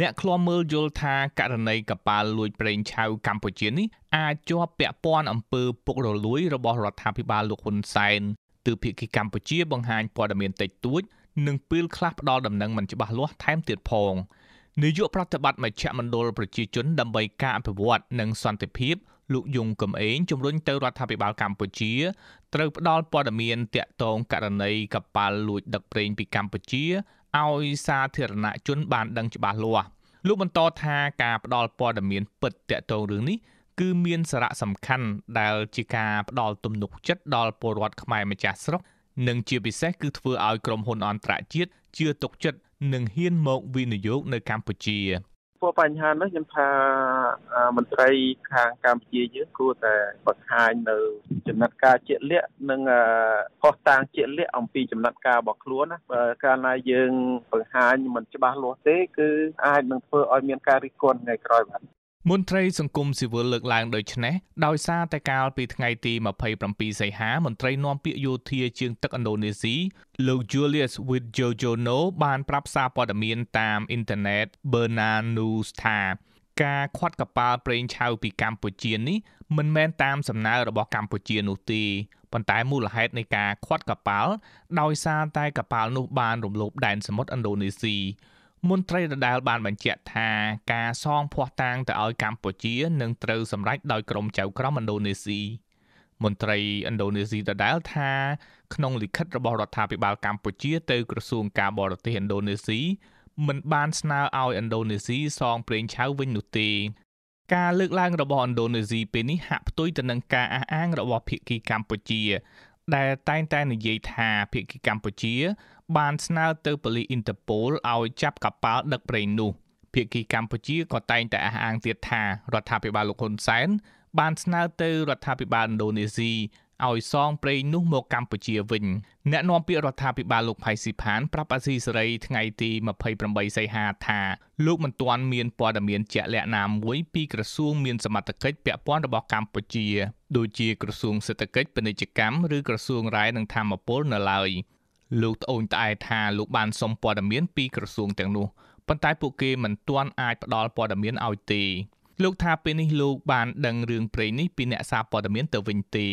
អ្នកឃ្លាំមើលយល់ថាករណីកប៉ាល់លួចប្រេងឆៅកម្ពុជានេះអាចជាប់ពាក់ព័ន្ធអំពើពុករលួយរបស់រដ្ឋាភិបាលលោកហ៊ុនសែនទើបភាគីកម្ពុជាបង្ហាញព័ត៌មានតិចតួច និងពេលខ្លះផ្ដាល់ដំណឹងមិនច្បាស់លាស់ថែមទៀតផងនាយកប្រតិបត្តិមជ្ឈមណ្ឌលប្រជាជន ដើម្បីការអភិវឌ្ឍនិងសន្តិភាពលោកយងកំឯងជំរុញទៅរដ្ឋាភិបាលកម្ពុជាត្រូវផ្ដល់ព័ត៌មានតាក់ទងករណីកប៉ាល់លួចដឹកប្រេងពីកម្ពុជាឲ្យសាធារណជនបានដឹងច្បាស់លាស់លោកបន្តថាការផ្ដល់ព័ត៌មានពិតទាក់ទងរឿងនេះគឺមានសារៈសំខាន់ដែលជាការផ្ដល់ទំនុកចិត្តដល់ពលរដ្ឋខ្មែរម្ចាស់ស្រុកនិងជាពិសេសគឺធ្វើឲ្យក្រុមហ៊ុនអន្តរជាតិជឿទុកចិត្តនិងហ៊ានមកវិនិយោគនៅកម្ពុជាព្រោះបញ្ហានេះខ្ញុំថាមន្ត្រីខាងកម្ពុជាយើងគួរតែបង្ហាញនៅ ចំណាត់ការជាក់លាក់និងខុសតាងជាក់លាក់អំពីចំណាត់ការរបស់ខ្លួនណាបើកាលណាយើងបង្ហាញមិនច្បាស់លាស់ទេ គឺអាចនឹងធ្វើឲ្យមានការរិះគន់ថ្ងៃក្រោយបាទមន្ត្រីសង្គមស៊ីវិលលើកឡើងដូចនេះដោយសារតែកាលពីថ្ងៃទី27សីហា មន្ត្រីនាំពាក្យយោធាជើងទឹកឥណ្ឌូនេស៊ីលោក Julius Widojono បានប្រាប់សារព័ត៌មានតាមអ៊ីនធឺណិត Bernanews ថាការខាត់កប៉ាល់ប្រេងឆៅពីកម្ពុជានេះមិនមែនតាមសំណើរបស់កម្ពុជានោះទេប៉ុន្តែមូលហេតុនៃការខាត់កប៉ាល់ដោយសារតែកប៉ាល់នោះបានរំលោភដែនសមុទ្រឥណ្ឌូនេស៊ីមន្ត្រីដដែលបានបញ្ជាក់ថាការសងភ័ស្តុតាងទៅឲ្យកម្ពុជានឹងត្រូវសម្រេចដោយក្រុមចៅក្រមឥណ្ឌូនេស៊ីមន្ត្រីឥណ្ឌូនេស៊ីដដែលថាក្នុងលិខិតរបស់រដ្ឋាភិបាលកម្ពុជាទៅក្រសួងការបរទេសឥណ្ឌូនេស៊ីមិនបានស្នើឲ្យឥណ្ឌូនេស៊ីសងប្រេងឆៅវិញនោះទេ ការលើកឡើងរបស់ឥណ្ឌូនេស៊ីពេលនេះហាក់ផ្ទុយទៅនឹងការអះអាងរបស់ភាគីកម្ពុជាដែលតែងតែនិយាយថាភាគីកម្ពុជា បានស្នើទៅប៉ូលីសអ៊ីនតើប៉ូលឲ្យចាប់កប៉ាល់ដឹកប្រេងនោះភាគីកម្ពុជាក៏តែងតែអះអាងទៀតថារដ្ឋាភិបាលលោកហ៊ុនសែនបានស្នើទៅរដ្ឋាភិបាលឥណ្ឌូនេស៊ីឲ្យសងប្រេងនោះមកកម្ពុជាវិញអ្នកនាំពាក្យរដ្ឋាភិបាលលោកផៃស៊ីផានប្រាប់អាស៊ីសេរីថ្ងៃទី28សីហាថាលោកមិនទាន់មានព័ត៌មានជាក់លាក់ណាមួយពីក្រសួងមានសមត្ថកិច្ចពាក់ព័ន្ធរបស់កម្ពុជា ដូចជាក្រសួងសេដ្ឋកិច្ចពាណិជ្ជកម្មឬក្រសួងរាយនិងធម្មពលនៅឡើយលោកត្អូញត្អែថាលោកបានសុំព័ត៌មានពីក្រសួងទាំងនោះប៉ុន្តែពួកគេមិនទាន់អាចផ្ដល់ព័ត៌មានឲ្យទេ លោកថាពេលនេះលោកបានដឹងរឿងព្រេងនេះពីអ្នកសារព័ត៌មានទៅវិញទេ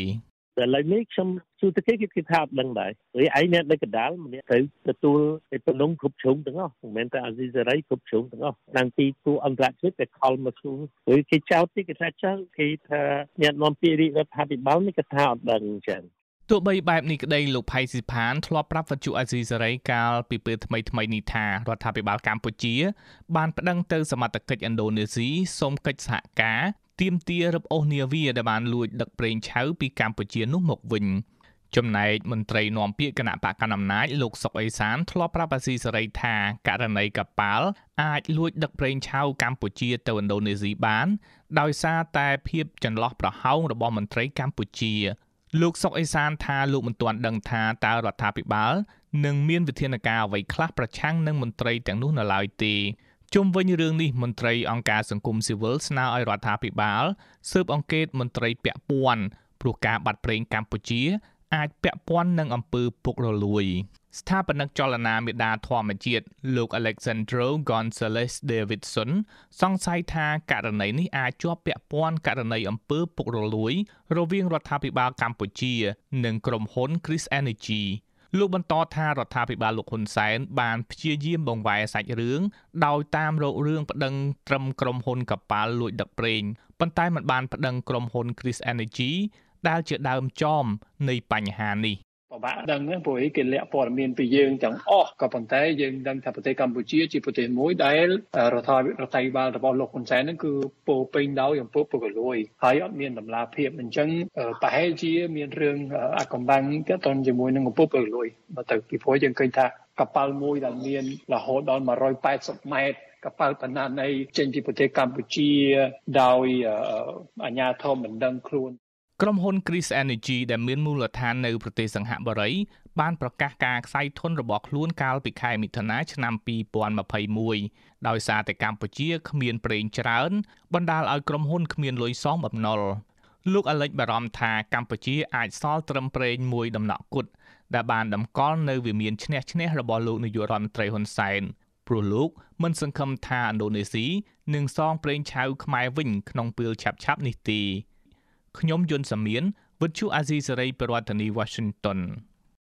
តែឥឡូវនេះខ្ញុំសួរទៅគេគេថាអត់ដឹងដែរព្រោះឯងអ្នកដឹកកដាលម្នាក់ត្រូវទទួលឯបំណងគ្រប់ជ្រុងទាំងអស់មិនមែនតែអាស៊ីសេរីគ្រប់ជ្រុងទាំងអស់តាំងពីទូអន្តរជាតិតែខលមកសួរព្រោះគេចោទទីគេថាចោទគេថាអ្នកនាំពាក្យរដ្ឋាភិបាលនេះគេថាអត់ដឹងអញ្ចឹងទោះបីបែបនេះក្តីលោកផៃស៊ីផានធ្លាប់ប្រាប់វັດជូអេស៊ីសេរីកាលពីពេលថ្មីថ្មីនេះថារដ្ឋាភិបាលកម្ពុជាបានប្តឹងទៅសមត្ថកិច្ចឥណ្ឌូនេស៊ីសូមកិច្ចសហការទាមទាររឹបអូសនាវាដែលបានលួចដឹកប្រេងឆៅពីកម្ពុជានោះមកវិញចំណែកមន្ត្រីនាំពាក្យគណៈបកកណ្ដាលអំណាចលោកសុកអេសានធ្លាប់ប្រាប់អាស៊ីសេរីថាករណីកប៉ាល់អាចលួចដឹកប្រេងឆៅកម្ពុជាទៅឥណ្ឌូនេស៊ីបានដោយសារតែភាពចន្លោះប្រហោងរបស់មន្ត្រីកម្ពុជាលោកសុកអេសានថាលោកមិនទាន់ដឹងថាតើរដ្ឋាភិបាលនឹងមានវិធានការអ្វីខ្លះប្រឆាំងនឹងមន្ត្រីទាំងនោះនៅឡើយទេជុំវិញរឿងនេះមន្ត្រីអង្គការសង្គមស៊ីវិលស្នើឲ្យរដ្ឋាភិបាលស៊ើបអង្កេតមន្ត្រីពាក់ព័ន្ធព្រោះការបាត់ប្រេងកម្ពុជា អាចពាក់ព័ន្ធនឹងអំពើពុករលួយស្ថាបនិកចលនាមេដាធម្មជាតិលោក Alexandro Gonzalez Davidson សង្ស័យថាករណីនេះអាចជាប់ពាក់ព័ន្ធករណីអំពើពុករលួយ រវាងរដ្ឋាភិបាលកម្ពុជា និងក្រុមហ៊ុន Chris Energy លោកបន្តថារដ្ឋាភិបាលលោកហ៊ុនសែនបានព្យាយាមបង្វែរសាច់រឿងដោយតាមរោគរឿងប្តឹង ត្រឹមក្រុមហ៊ុនកប៉ាល់លួចដឹកប្រេងប៉ុន្តែមិនបានប្តឹងក្រុមហ៊ុន Chris Energy ដែលជាដើមចមនៃបញ្ហានេះពិបាកដឹងណាព្រោះគេលាក់ព័ត៌មានពីយើងទាំងអស់ក៏ប៉ុន្តែយើងដឹងថាប្រទេសកម្ពុជាជាប្រទេសមួយដែលរដ្ឋាភិរដ្ឋាភិបាលរបស់លោកហ៊ុនសែនហ្នឹងគឺពោពេញដោយអំពើពុករលួយ ហើយអត់មានតម្លាភាពអញ្ចឹងប្រហែលជាមានរឿងអាកំបាំងទាក់ទងជាមួយនឹងអំពើពុករលួយមកទៅពីព្រោះយើងឃើញថាកប៉ាល់មួយដែលមានរហូតដល់180ម៉ែត្រកប៉ាល់បណានៃចេញពីប្រទេសកម្ពុជាដោយអាញាធមមិនដឹងខ្លួនក្រុមហ៊ុន Chris Energy ដែលមានមូលដ្ឋាននៅប្រទេសសង្ហបុរីបានប្រកាសការខ្សែធនរបស់ខ្លួនកាលពីខែមិថុនាឆ្នាំ2021ដោយសារតែកម្ពុជាគ្មានប្រេងច្រើនបណ្ដាលឲ្យក្រុមហ៊ុនគ្មានលុយសមបំណុលលោកអាលិចបារម្ភថាកម្ពុជាអាចសល់ត្រឹមប្រេងមួយ ដំណក់គត់ដែលបានតម្កល់នៅវិមានឈ្នះឈ្នះរបស់លោកនាយករដ្ឋមន្ត្រីហ៊ុនសែនព្រោះលោក មិនសង្ឃឹមថាឥណ្ឌូនេស៊ីនឹងសងប្រេងឆៅខ្មែរវិញ ក្នុងពេលឆាប់ៗនេះទេ។ខ្ញុំយុនសាមៀនវិទ្យុអាស៊ីសេរីប្រធានាធិបតី Washington